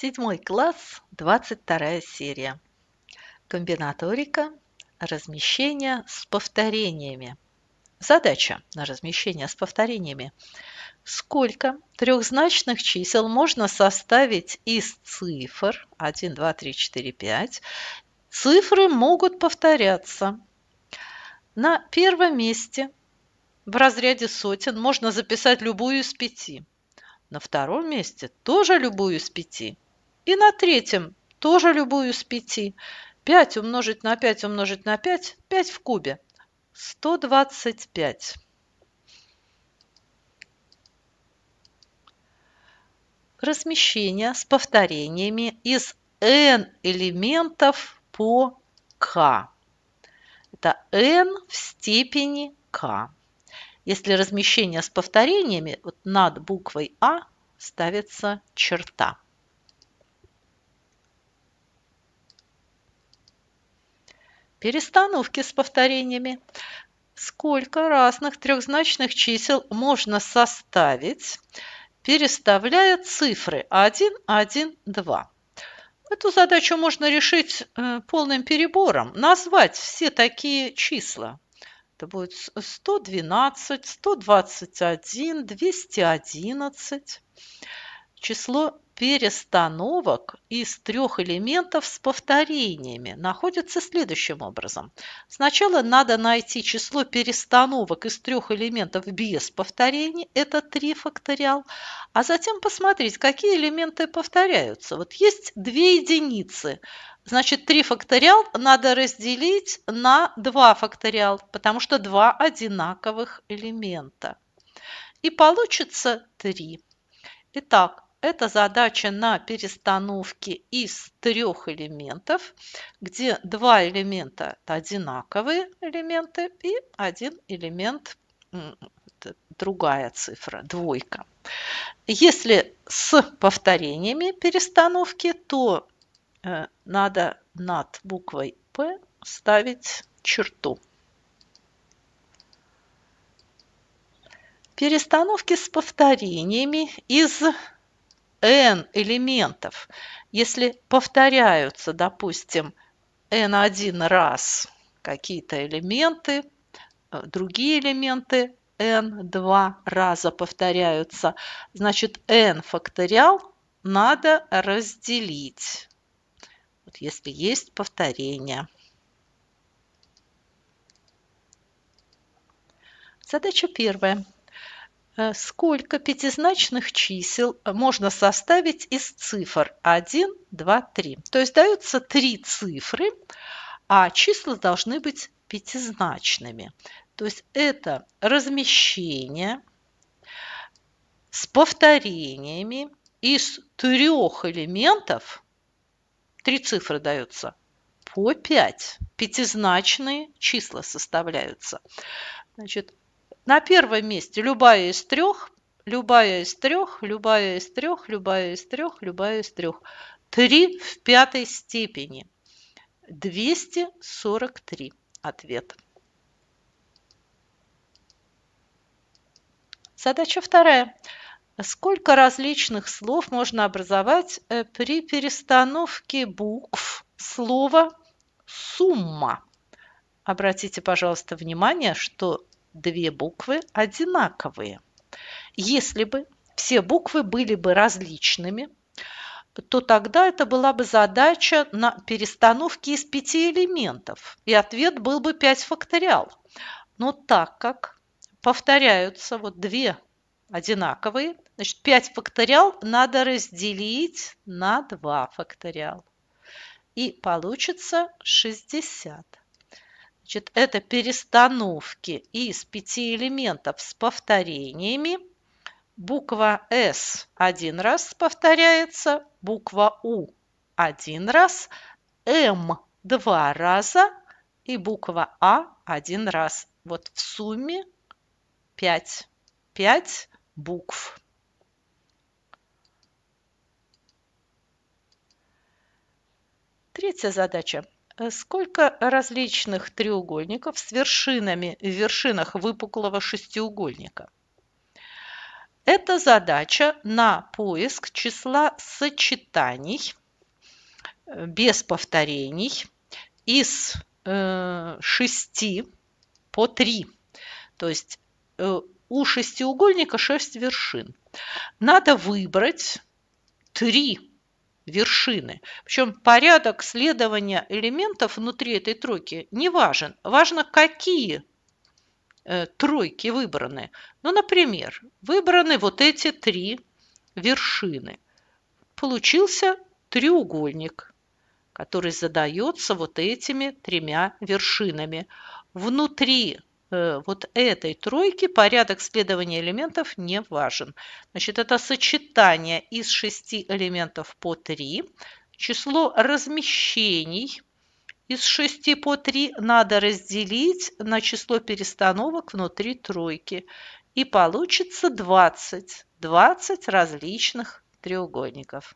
Седьмой класс, 22 серия. Комбинаторика, размещение с повторениями. Задача на размещение с повторениями. Сколько трехзначных чисел можно составить из цифр 1, 2, 3, 4, 5? Цифры могут повторяться. На первом месте в разряде сотен можно записать любую из пяти. На втором месте тоже любую из пяти – и на третьем тоже любую из пяти. 5 умножить на 5 умножить на 5, 5 в кубе. 125. Размещение с повторениями из n элементов по k. Это n в степени k. Если размещение с повторениями, вот над буквой А ставится черта. Перестановки с повторениями. Сколько разных трехзначных чисел можно составить, переставляя цифры 1, 1, 2? Эту задачу можно решить э, полным перебором, назвать все такие числа. Это будет 112, 121, 211. Число перестановок из трех элементов с повторениями находится следующим образом. Сначала надо найти число перестановок из трех элементов без повторений, это 3 факториал, а затем посмотреть, какие элементы повторяются. Вот есть две единицы, значит 3 факториал надо разделить на 2 факториал, потому что два одинаковых элемента. И получится 3. Итак, это задача на перестановке из трех элементов, где два элемента – одинаковые элементы и один элемент – другая цифра, двойка. Если с повторениями перестановки, то э, надо над буквой П ставить черту. Перестановки с повторениями из n элементов, если повторяются, допустим, n1 раз какие-то элементы, э, другие элементы n два раза повторяются, значит n факториал надо разделить, вот если есть повторение. Задача первая. Э, сколько пятизначных чисел можно составить из цифр 1, 2, 3? То есть даются три цифры, а числа должны быть пятизначными. То есть это размещение с повторениями из трех элементов, три цифры даются, по 5. Пятизначные числа составляются. Значит, на первом месте любая из трех, любая из трех, любая из трех, любая из трех, любая из трех. Три в пятой степени. 243 ответ. Задача вторая. Сколько различных слов можно образовать э, при перестановке букв слова «сумма»? Обратите, пожалуйста, внимание, что две буквы одинаковые. Если бы все буквы были бы различными, то тогда это была бы задача на перестановке из пяти элементов, и ответ был бы 5 факториал. Но так как повторяются вот две одинаковые, значит 5 факториал надо разделить на 2 факториал. И получится 60. Значит, это перестановки из пяти элементов с повторениями. Буква «С» один раз повторяется, буква «У» один раз, «М» два раза и буква «А» один раз. Вот в сумме 5. 5 букв. Третья задача. Э, сколько различных треугольников с вершинами в вершинах выпуклого шестиугольника? Это задача на поиск числа сочетаний э, без повторений из э, шести по три. То есть у шестиугольника шесть вершин. Надо выбрать три вершины. Причем порядок следования элементов внутри этой тройки не важен. Важно, какие э, тройки выбраны. Ну, например, выбраны вот эти три вершины. Получился треугольник, который задается вот этими тремя вершинами. Внутри Э, вот этой тройки порядок следования элементов не важен. Значит, это сочетание из шести элементов по три. число размещений из шести по три надо разделить на число перестановок внутри тройки. И получится 20, 20 различных треугольников.